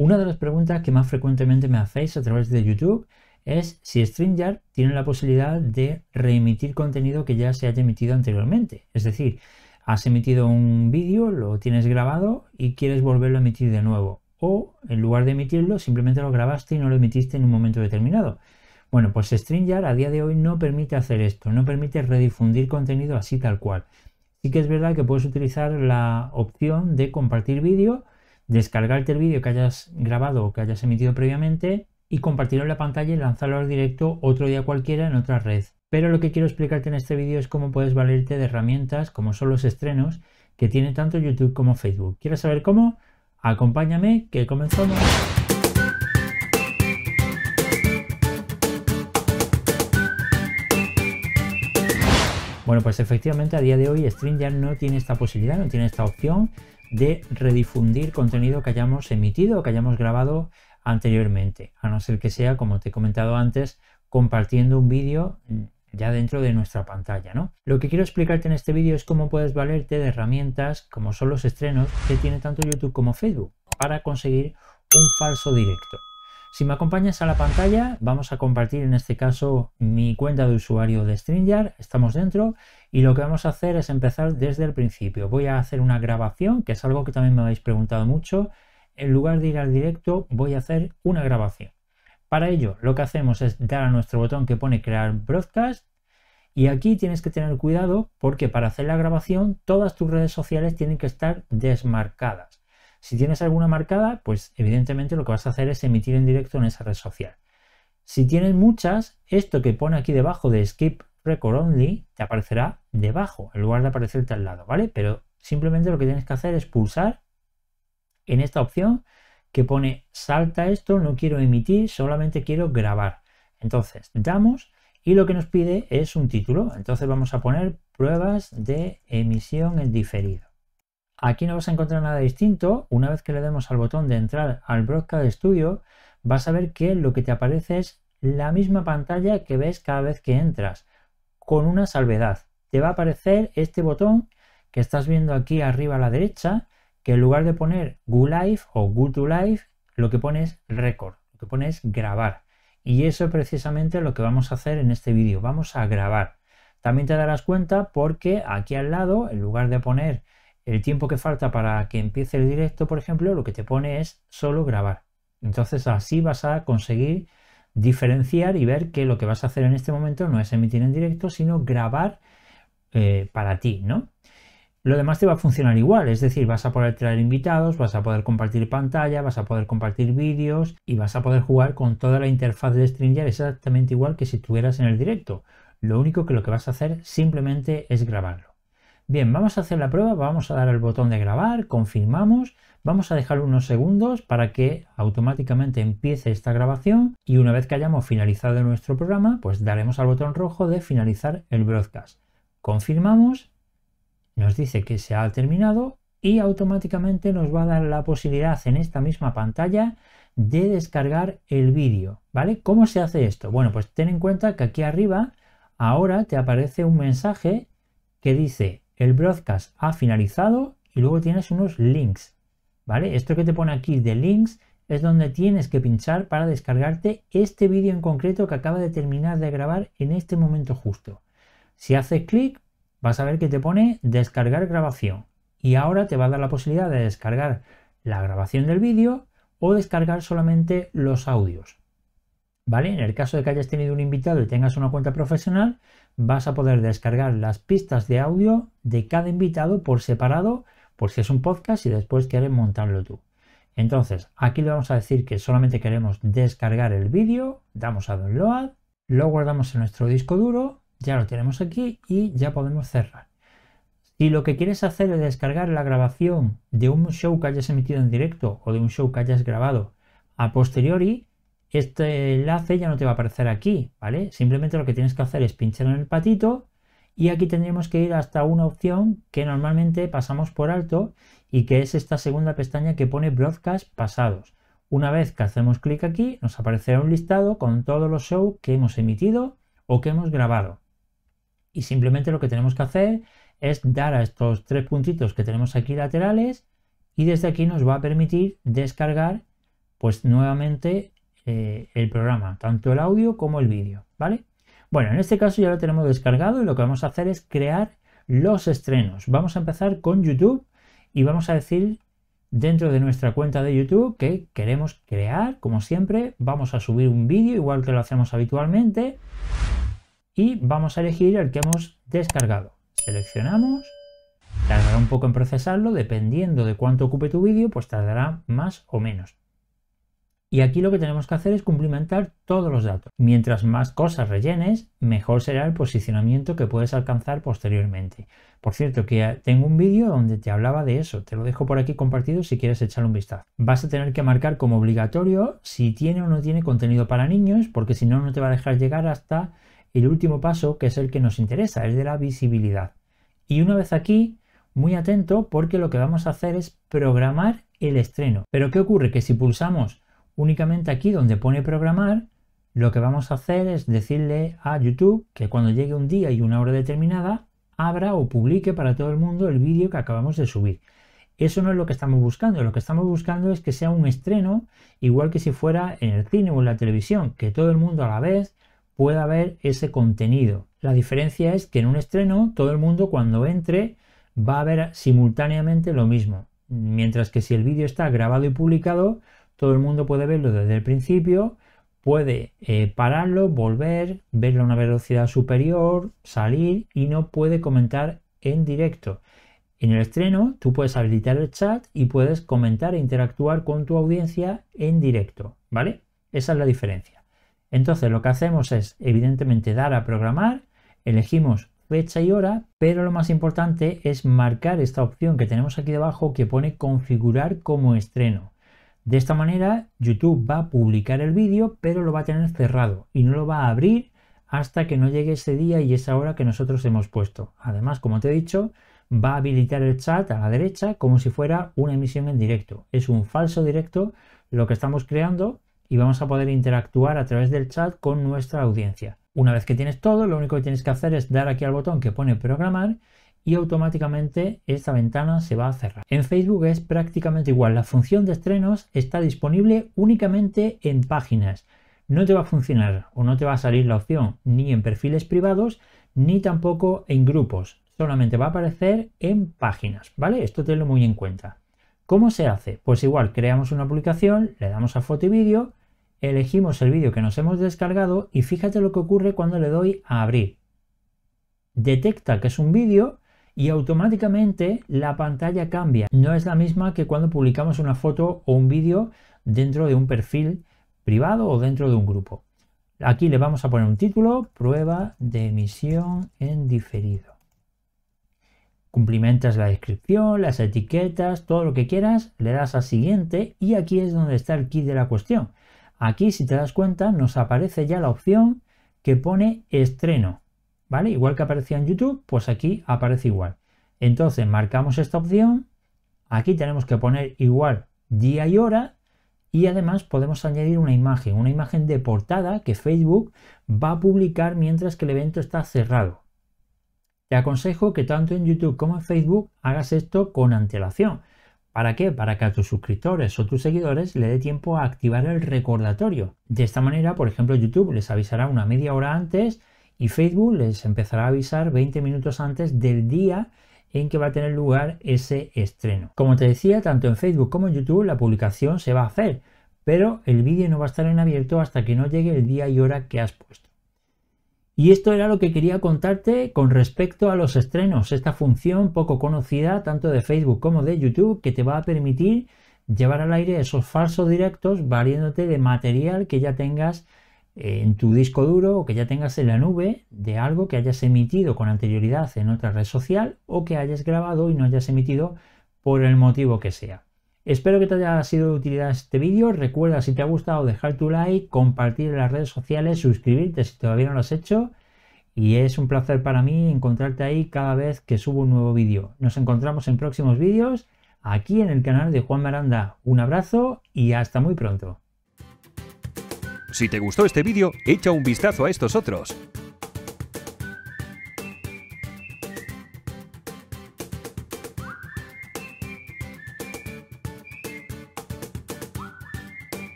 Una de las preguntas que más frecuentemente me hacéis a través de YouTube es si StreamYard tiene la posibilidad de reemitir contenido que ya se haya emitido anteriormente. Es decir, has emitido un vídeo, lo tienes grabado y quieres volverlo a emitir de nuevo. O en lugar de emitirlo, simplemente lo grabaste y no lo emitiste en un momento determinado. Bueno, pues StreamYard a día de hoy no permite hacer esto, no permite redifundir contenido así tal cual. Sí que es verdad que puedes utilizar la opción de compartir vídeo descargarte el vídeo que hayas grabado o que hayas emitido previamente y compartirlo en la pantalla y lanzarlo al directo otro día cualquiera en otra red. Pero lo que quiero explicarte en este vídeo es cómo puedes valerte de herramientas como son los estrenos que tiene tanto YouTube como Facebook. ¿Quieres saber cómo? Acompáñame que comenzamos. Bueno, pues efectivamente a día de hoy ya no tiene esta posibilidad, no tiene esta opción de redifundir contenido que hayamos emitido o que hayamos grabado anteriormente, a no ser que sea, como te he comentado antes, compartiendo un vídeo ya dentro de nuestra pantalla. ¿no? Lo que quiero explicarte en este vídeo es cómo puedes valerte de herramientas como son los estrenos que tiene tanto YouTube como Facebook para conseguir un falso directo. Si me acompañas a la pantalla, vamos a compartir en este caso mi cuenta de usuario de StreamYard, estamos dentro y lo que vamos a hacer es empezar desde el principio. Voy a hacer una grabación, que es algo que también me habéis preguntado mucho. En lugar de ir al directo, voy a hacer una grabación. Para ello, lo que hacemos es dar a nuestro botón que pone crear broadcast y aquí tienes que tener cuidado porque para hacer la grabación todas tus redes sociales tienen que estar desmarcadas. Si tienes alguna marcada, pues evidentemente lo que vas a hacer es emitir en directo en esa red social. Si tienes muchas, esto que pone aquí debajo de Skip Record Only te aparecerá debajo, en lugar de aparecerte al lado, ¿vale? Pero simplemente lo que tienes que hacer es pulsar en esta opción que pone salta esto, no quiero emitir, solamente quiero grabar. Entonces damos y lo que nos pide es un título. Entonces vamos a poner pruebas de emisión en diferido. Aquí no vas a encontrar nada distinto. Una vez que le demos al botón de entrar al Broadcast Studio, vas a ver que lo que te aparece es la misma pantalla que ves cada vez que entras, con una salvedad. Te va a aparecer este botón que estás viendo aquí arriba a la derecha, que en lugar de poner Go Live o Go to Live, lo que pone es Record, lo que pone es grabar. Y eso es precisamente lo que vamos a hacer en este vídeo, vamos a grabar. También te darás cuenta porque aquí al lado, en lugar de poner el tiempo que falta para que empiece el directo, por ejemplo, lo que te pone es solo grabar. Entonces así vas a conseguir diferenciar y ver que lo que vas a hacer en este momento no es emitir en directo, sino grabar eh, para ti, ¿no? Lo demás te va a funcionar igual, es decir, vas a poder traer invitados, vas a poder compartir pantalla, vas a poder compartir vídeos y vas a poder jugar con toda la interfaz de StreamYard exactamente igual que si estuvieras en el directo. Lo único que lo que vas a hacer simplemente es grabarlo. Bien, vamos a hacer la prueba, vamos a dar el botón de grabar, confirmamos, vamos a dejar unos segundos para que automáticamente empiece esta grabación y una vez que hayamos finalizado nuestro programa, pues daremos al botón rojo de finalizar el broadcast. Confirmamos, nos dice que se ha terminado y automáticamente nos va a dar la posibilidad en esta misma pantalla de descargar el vídeo, ¿vale? ¿Cómo se hace esto? Bueno, pues ten en cuenta que aquí arriba ahora te aparece un mensaje que dice el broadcast ha finalizado y luego tienes unos links, ¿vale? Esto que te pone aquí de links es donde tienes que pinchar para descargarte este vídeo en concreto que acaba de terminar de grabar en este momento justo. Si haces clic, vas a ver que te pone descargar grabación y ahora te va a dar la posibilidad de descargar la grabación del vídeo o descargar solamente los audios. ¿Vale? En el caso de que hayas tenido un invitado y tengas una cuenta profesional, vas a poder descargar las pistas de audio de cada invitado por separado, por si es un podcast y después quieres montarlo tú. Entonces, aquí le vamos a decir que solamente queremos descargar el vídeo, damos a download, lo guardamos en nuestro disco duro, ya lo tenemos aquí y ya podemos cerrar. Si lo que quieres hacer es descargar la grabación de un show que hayas emitido en directo o de un show que hayas grabado a posteriori, este enlace ya no te va a aparecer aquí, ¿vale? Simplemente lo que tienes que hacer es pinchar en el patito y aquí tendríamos que ir hasta una opción que normalmente pasamos por alto y que es esta segunda pestaña que pone Broadcast pasados. Una vez que hacemos clic aquí, nos aparecerá un listado con todos los shows que hemos emitido o que hemos grabado. Y simplemente lo que tenemos que hacer es dar a estos tres puntitos que tenemos aquí laterales y desde aquí nos va a permitir descargar pues nuevamente eh, el programa, tanto el audio como el vídeo, ¿vale? Bueno, en este caso ya lo tenemos descargado y lo que vamos a hacer es crear los estrenos. Vamos a empezar con YouTube y vamos a decir dentro de nuestra cuenta de YouTube que queremos crear, como siempre, vamos a subir un vídeo igual que lo hacemos habitualmente y vamos a elegir el que hemos descargado. Seleccionamos, tardará un poco en procesarlo, dependiendo de cuánto ocupe tu vídeo, pues tardará más o menos. Y aquí lo que tenemos que hacer es cumplimentar todos los datos. Mientras más cosas rellenes, mejor será el posicionamiento que puedes alcanzar posteriormente. Por cierto, que tengo un vídeo donde te hablaba de eso. Te lo dejo por aquí compartido si quieres echarle un vistazo. Vas a tener que marcar como obligatorio si tiene o no tiene contenido para niños, porque si no, no te va a dejar llegar hasta el último paso, que es el que nos interesa, el de la visibilidad. Y una vez aquí, muy atento, porque lo que vamos a hacer es programar el estreno. Pero ¿qué ocurre? Que si pulsamos Únicamente aquí donde pone programar, lo que vamos a hacer es decirle a YouTube que cuando llegue un día y una hora determinada, abra o publique para todo el mundo el vídeo que acabamos de subir. Eso no es lo que estamos buscando, lo que estamos buscando es que sea un estreno, igual que si fuera en el cine o en la televisión, que todo el mundo a la vez pueda ver ese contenido. La diferencia es que en un estreno todo el mundo cuando entre va a ver simultáneamente lo mismo, mientras que si el vídeo está grabado y publicado, todo el mundo puede verlo desde el principio, puede eh, pararlo, volver, verlo a una velocidad superior, salir y no puede comentar en directo. En el estreno tú puedes habilitar el chat y puedes comentar e interactuar con tu audiencia en directo, ¿vale? Esa es la diferencia. Entonces lo que hacemos es evidentemente dar a programar, elegimos fecha y hora, pero lo más importante es marcar esta opción que tenemos aquí debajo que pone configurar como estreno. De esta manera, YouTube va a publicar el vídeo, pero lo va a tener cerrado y no lo va a abrir hasta que no llegue ese día y esa hora que nosotros hemos puesto. Además, como te he dicho, va a habilitar el chat a la derecha como si fuera una emisión en directo. Es un falso directo lo que estamos creando y vamos a poder interactuar a través del chat con nuestra audiencia. Una vez que tienes todo, lo único que tienes que hacer es dar aquí al botón que pone programar y automáticamente esta ventana se va a cerrar. En Facebook es prácticamente igual, la función de estrenos está disponible únicamente en páginas. No te va a funcionar o no te va a salir la opción ni en perfiles privados ni tampoco en grupos. Solamente va a aparecer en páginas, ¿vale? Esto tenlo muy en cuenta. ¿Cómo se hace? Pues igual creamos una publicación, le damos a foto y vídeo, elegimos el vídeo que nos hemos descargado y fíjate lo que ocurre cuando le doy a abrir. Detecta que es un vídeo y automáticamente la pantalla cambia. No es la misma que cuando publicamos una foto o un vídeo dentro de un perfil privado o dentro de un grupo. Aquí le vamos a poner un título, prueba de emisión en diferido. Cumplimentas la descripción, las etiquetas, todo lo que quieras, le das a siguiente y aquí es donde está el kit de la cuestión. Aquí, si te das cuenta, nos aparece ya la opción que pone estreno. ¿vale? Igual que aparecía en YouTube, pues aquí aparece igual. Entonces marcamos esta opción, aquí tenemos que poner igual día y hora y además podemos añadir una imagen, una imagen de portada que Facebook va a publicar mientras que el evento está cerrado. Te aconsejo que tanto en YouTube como en Facebook hagas esto con antelación. ¿Para qué? Para que a tus suscriptores o tus seguidores le dé tiempo a activar el recordatorio. De esta manera, por ejemplo, YouTube les avisará una media hora antes y Facebook les empezará a avisar 20 minutos antes del día en que va a tener lugar ese estreno. Como te decía, tanto en Facebook como en YouTube la publicación se va a hacer, pero el vídeo no va a estar en abierto hasta que no llegue el día y hora que has puesto. Y esto era lo que quería contarte con respecto a los estrenos, esta función poco conocida tanto de Facebook como de YouTube que te va a permitir llevar al aire esos falsos directos valiéndote de material que ya tengas eh, en tu disco duro o que ya tengas en la nube de algo que hayas emitido con anterioridad en otra red social o que hayas grabado y no hayas emitido por el motivo que sea. Espero que te haya sido de utilidad este vídeo. Recuerda si te ha gustado dejar tu like, compartir en las redes sociales, suscribirte si todavía no lo has hecho. Y es un placer para mí encontrarte ahí cada vez que subo un nuevo vídeo. Nos encontramos en próximos vídeos aquí en el canal de Juan Maranda. Un abrazo y hasta muy pronto. Si te gustó este vídeo, echa un vistazo a estos otros.